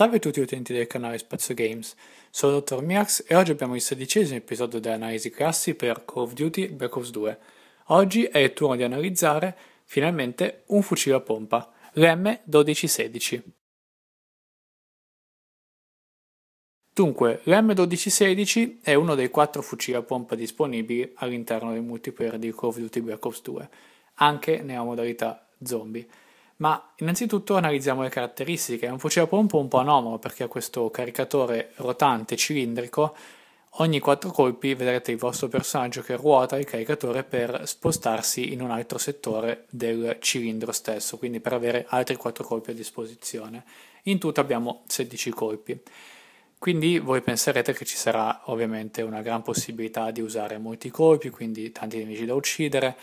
Salve a tutti utenti del canale Spazio Games, sono Dr. Miax e oggi abbiamo il sedicesimo episodio dell'analisi classi per Call of Duty Black Ops 2. Oggi è il turno di analizzare, finalmente, un fucile a pompa, l'M1216. Dunque, l'M1216 è uno dei quattro fucili a pompa disponibili all'interno del multiplayer di Call of Duty Black Ops 2, anche nella modalità zombie ma innanzitutto analizziamo le caratteristiche. È un fucile a pompa un po' anomalo perché ha questo caricatore rotante cilindrico. Ogni quattro colpi vedrete il vostro personaggio che ruota il caricatore per spostarsi in un altro settore del cilindro stesso, quindi per avere altri quattro colpi a disposizione. In tutto abbiamo 16 colpi. Quindi voi penserete che ci sarà ovviamente una gran possibilità di usare molti colpi, quindi tanti nemici da uccidere.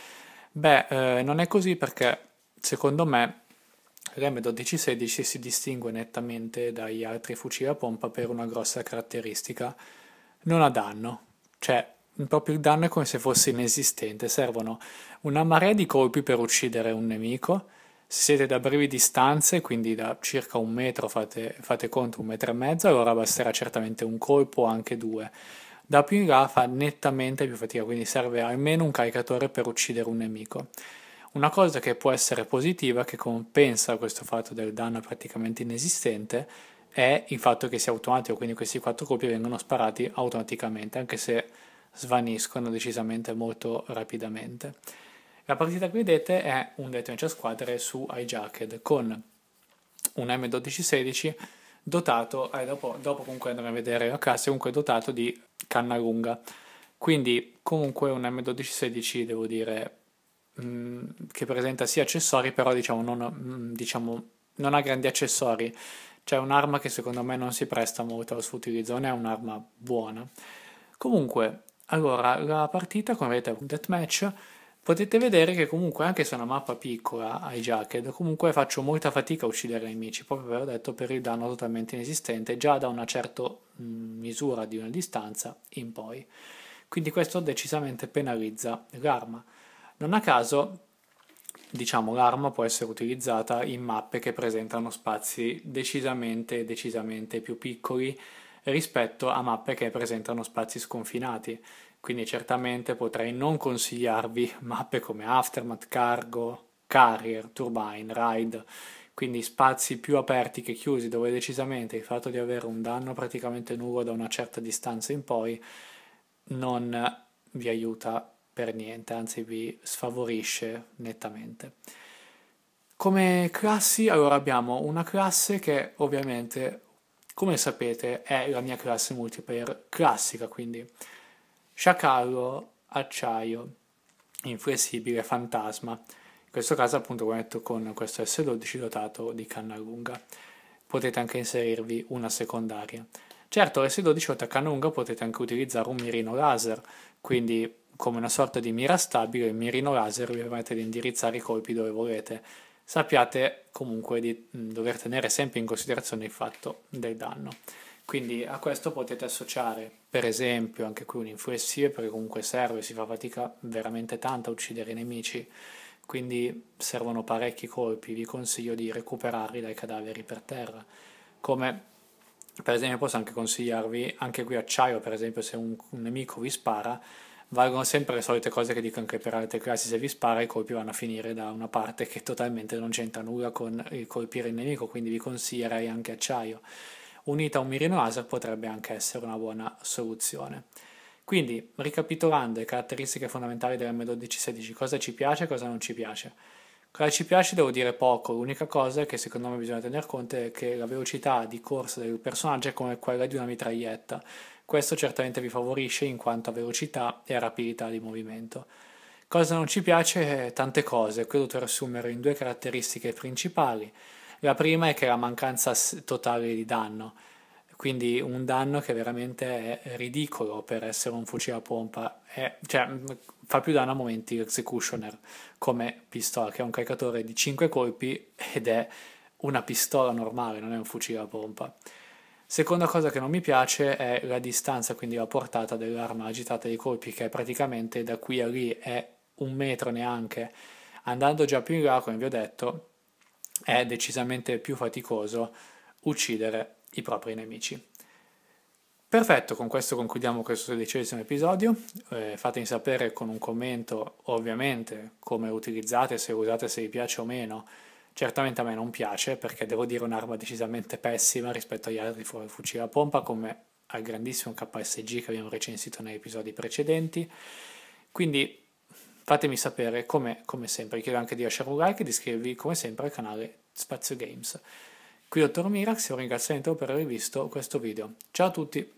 Beh, eh, non è così perché secondo me l'M1216 si distingue nettamente dagli altri fucili a pompa per una grossa caratteristica. Non ha danno, cioè proprio il danno è come se fosse inesistente, servono una marea di colpi per uccidere un nemico, se siete da brevi distanze, quindi da circa un metro fate, fate conto un metro e mezzo, allora basterà certamente un colpo o anche due. Da più in là fa nettamente più fatica, quindi serve almeno un caricatore per uccidere un nemico. Una cosa che può essere positiva, che compensa questo fatto del danno praticamente inesistente, è il fatto che sia automatico, quindi questi quattro colpi vengono sparati automaticamente, anche se svaniscono decisamente molto rapidamente. La partita che vedete è un deathmatch a squadre su Hijacked con un M1216 dotato, eh, dopo, dopo, comunque andremo a vedere la classe, comunque dotato di canna lunga. Quindi comunque un M1216 devo dire Mm, che presenta sì accessori, però diciamo non, mm, diciamo, non ha grandi accessori. C'è cioè, un'arma che secondo me non si presta molto al suo utilizzo, non è un'arma buona. Comunque, allora, la partita, come vedete, è un deathmatch. Potete vedere che comunque, anche se è una mappa piccola ai jacket, comunque faccio molta fatica a uccidere i nemici, proprio ve l'ho detto, per il danno totalmente inesistente, già da una certa mm, misura di una distanza in poi. Quindi questo decisamente penalizza l'arma. Non a caso, diciamo, l'arma può essere utilizzata in mappe che presentano spazi decisamente, decisamente più piccoli rispetto a mappe che presentano spazi sconfinati. Quindi certamente potrei non consigliarvi mappe come Aftermath, Cargo, Carrier, Turbine, Ride, quindi spazi più aperti che chiusi, dove decisamente il fatto di avere un danno praticamente nullo da una certa distanza in poi non vi aiuta per niente, anzi vi sfavorisce nettamente. Come classi, allora abbiamo una classe che ovviamente, come sapete, è la mia classe multiplayer classica, quindi sciacallo, acciaio, inflessibile, fantasma. In questo caso appunto come detto con questo S12 dotato di canna lunga. Potete anche inserirvi una secondaria. Certo, S12 o Takanunga potete anche utilizzare un mirino laser, quindi come una sorta di mira stabile, il mirino laser vi permette di indirizzare i colpi dove volete. Sappiate comunque di dover tenere sempre in considerazione il fatto del danno. Quindi a questo potete associare, per esempio, anche qui un inflessio, perché comunque serve, si fa fatica veramente tanto a uccidere i nemici, quindi servono parecchi colpi, vi consiglio di recuperarli dai cadaveri per terra. Come per esempio posso anche consigliarvi anche qui acciaio per esempio se un, un nemico vi spara valgono sempre le solite cose che dico anche per altre classi se vi spara i colpi vanno a finire da una parte che totalmente non c'entra nulla con il colpire il nemico quindi vi consiglierei anche acciaio unita a un mirino laser potrebbe anche essere una buona soluzione quindi ricapitolando le caratteristiche fondamentali dell'M1216 cosa ci piace e cosa non ci piace Cosa ci piace devo dire poco, l'unica cosa che secondo me bisogna tener conto è che la velocità di corsa del personaggio è come quella di una mitraglietta. Questo certamente vi favorisce in quanto a velocità e a rapidità di movimento. Cosa non ci piace? Tante cose, qui ho dovuto riassumere in due caratteristiche principali. La prima è che la mancanza totale di danno quindi un danno che veramente è ridicolo per essere un fucile a pompa, è, cioè fa più danno a momenti executioner come pistola, che è un caricatore di 5 colpi ed è una pistola normale, non è un fucile a pompa. Seconda cosa che non mi piace è la distanza, quindi la portata dell'arma agitata dei colpi, che praticamente da qui a lì è un metro neanche. Andando già più in là, come vi ho detto, è decisamente più faticoso uccidere i propri nemici. Perfetto, con questo concludiamo questo sedicesimo episodio. Eh, fatemi sapere con un commento, ovviamente, come utilizzate, se usate, se vi piace o meno. Certamente a me non piace perché devo dire un'arma decisamente pessima rispetto agli altri fucili a pompa, come al grandissimo KSG che abbiamo recensito negli episodi precedenti. Quindi fatemi sapere, come, come sempre, vi chiedo anche di lasciare un like e di iscrivervi come sempre al canale Spazio Games. Qui dottor Mirax e un ringraziamento per aver visto questo video. Ciao a tutti!